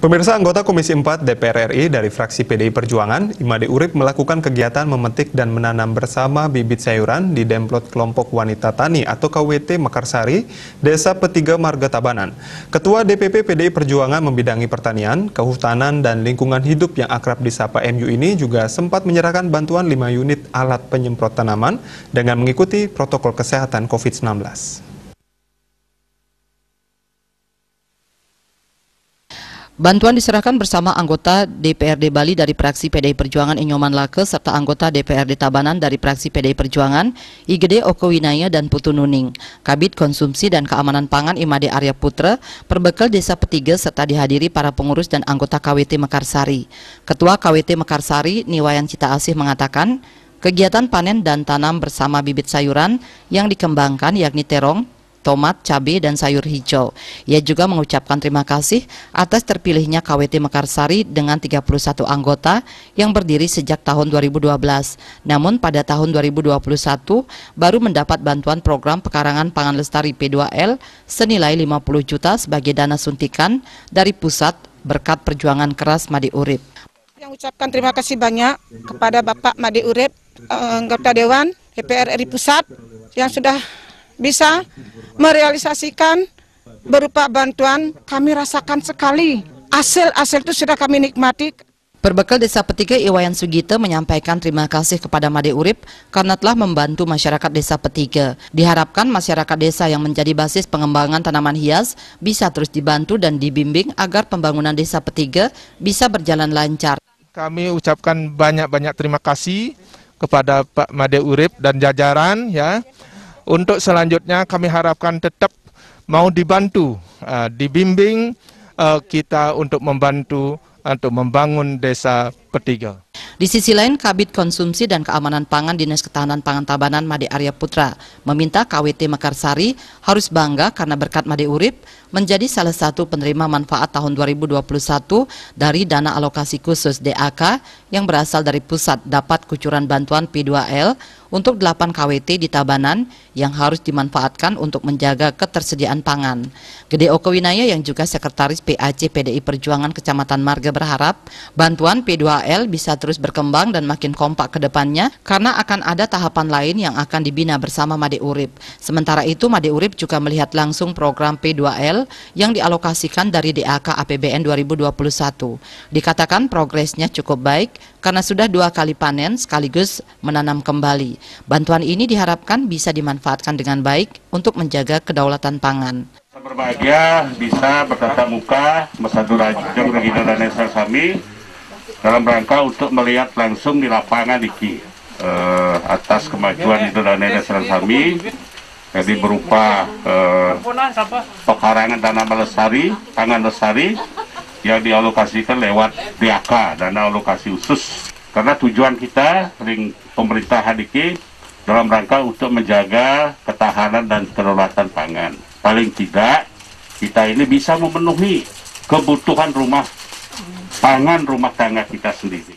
Pemirsa anggota Komisi 4 DPR RI dari fraksi PDI Perjuangan, Imade Urip melakukan kegiatan memetik dan menanam bersama bibit sayuran di Demplot Kelompok Wanita Tani atau KWT Mekarsari, Desa Petiga Marga Tabanan. Ketua DPP PDI Perjuangan membidangi pertanian, kehutanan, dan lingkungan hidup yang akrab disapa MU ini juga sempat menyerahkan bantuan 5 unit alat penyemprot tanaman dengan mengikuti protokol kesehatan COVID-19. Bantuan diserahkan bersama anggota DPRD Bali dari praksi PDI Perjuangan Inyoman Lake serta anggota DPRD Tabanan dari praksi PDI Perjuangan, Igede Oko Winaya dan Putu Nuning, Kabit Konsumsi dan Keamanan Pangan Imade Arya Putra, Perbekal Desa Petiga serta dihadiri para pengurus dan anggota KWT Mekarsari. Ketua KWT Mekarsari, Niwayan Cita Asih mengatakan, Kegiatan panen dan tanam bersama bibit sayuran yang dikembangkan yakni terong, tomat, cabai, dan sayur hijau. Ia juga mengucapkan terima kasih atas terpilihnya KWT Mekarsari dengan 31 anggota yang berdiri sejak tahun 2012. Namun pada tahun 2021 baru mendapat bantuan program pekarangan pangan lestari P2L senilai 50 juta sebagai dana suntikan dari pusat berkat perjuangan keras Madi Urip. Yang ucapkan terima kasih banyak kepada Bapak Madi Urip, eh, anggota Dewan DPR RI Pusat yang sudah bisa merealisasikan berupa bantuan kami rasakan sekali. Hasil-hasil itu sudah kami nikmati. Perbekal desa Petike, Iwayan Sugite menyampaikan terima kasih kepada Made Urip karena telah membantu masyarakat desa Petike. Diharapkan masyarakat desa yang menjadi basis pengembangan tanaman hias bisa terus dibantu dan dibimbing agar pembangunan desa Petike bisa berjalan lancar. Kami ucapkan banyak-banyak terima kasih kepada Pak Made Urip dan jajaran ya untuk selanjutnya kami harapkan tetap mau dibantu, uh, dibimbing uh, kita untuk membantu untuk membangun desa Petiga. Di sisi lain, Kabit Konsumsi dan Keamanan Pangan Dinas Ketahanan Pangan Tabanan Made Arya Putra meminta KWT Mekarsari harus bangga karena berkat Made Urip menjadi salah satu penerima manfaat tahun 2021 dari dana alokasi khusus DAK yang berasal dari pusat dapat kucuran bantuan P2L untuk 8 KWT di Tabanan yang harus dimanfaatkan untuk menjaga ketersediaan pangan. Gede Okewinaya yang juga Sekretaris PAC PDI Perjuangan Kecamatan Marga berharap bantuan p 2 l bisa terus berkembang dan makin kompak ke depannya karena akan ada tahapan lain yang akan dibina bersama Made Urip. Sementara itu Made Urip juga melihat langsung program P2L yang dialokasikan dari DAK APBN 2021. Dikatakan progresnya cukup baik karena sudah dua kali panen sekaligus menanam kembali. Bantuan ini diharapkan bisa dimanfaatkan dengan baik untuk menjaga kedaulatan pangan. Berbahagia bisa bertatap muka bersatu rajin dengan Indonesia Sami dalam rangka untuk melihat langsung di lapangan iki eh, atas kemajuan Indonesia Sami jadi berupa eh, pekarangan tanaman lestari, tangan lesari yang dialokasikan lewat DAK, dana alokasi khusus. Karena tujuan kita ring pemerintah HDK dalam rangka untuk menjaga ketahanan dan kedaulatan pangan. Paling tidak kita ini bisa memenuhi kebutuhan rumah pangan rumah tangga kita sendiri.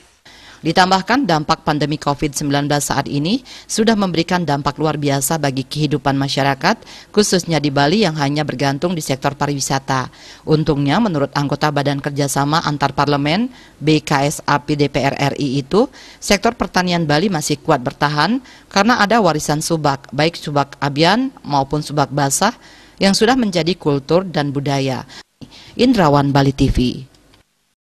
Ditambahkan dampak pandemi COVID-19 saat ini sudah memberikan dampak luar biasa bagi kehidupan masyarakat, khususnya di Bali yang hanya bergantung di sektor pariwisata. Untungnya menurut anggota Badan Kerjasama Antar Parlemen BKSAP DPR RI itu, sektor pertanian Bali masih kuat bertahan karena ada warisan subak, baik subak abian maupun subak basah yang sudah menjadi kultur dan budaya. Indrawan Bali TV